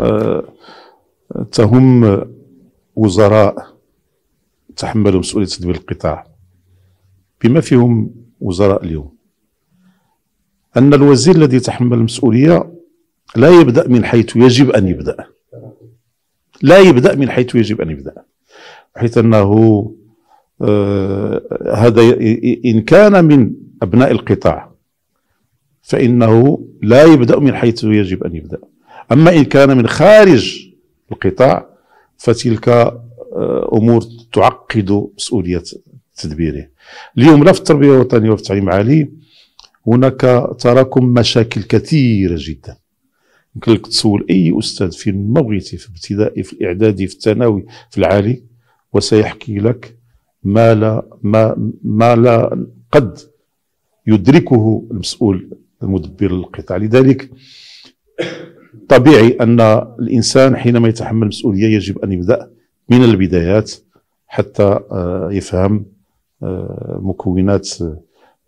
آه، تهم وزراء تحملوا مسؤوليه تدبير القطاع بما فيهم وزراء اليوم ان الوزير الذي يتحمل المسؤوليه لا يبدا من حيث يجب ان يبدا لا يبدا من حيث يجب ان يبدا حيث انه آه هذا ان كان من ابناء القطاع فانه لا يبدا من حيث يجب ان يبدا أما إن كان من خارج القطاع فتلك آه، أمور تعقد مسؤولية تدبيره اليوم لا في التربية الوطنية وفي التعليم العالي هناك تراكم مشاكل كثيرة جدا يمكن لك تسول أي أستاذ في المغرب في الابتدائي في الإعدادي في الثانوي في العالي وسيحكي لك ما لا ما ما لا قد يدركه المسؤول المدبر للقطاع لذلك طبيعي أن الإنسان حينما يتحمل مسؤولية يجب أن يبدأ من البدايات حتى آه، يفهم آه، مكونات آه،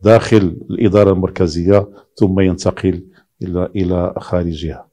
داخل الإدارة المركزية ثم ينتقل إلى إلى خارجها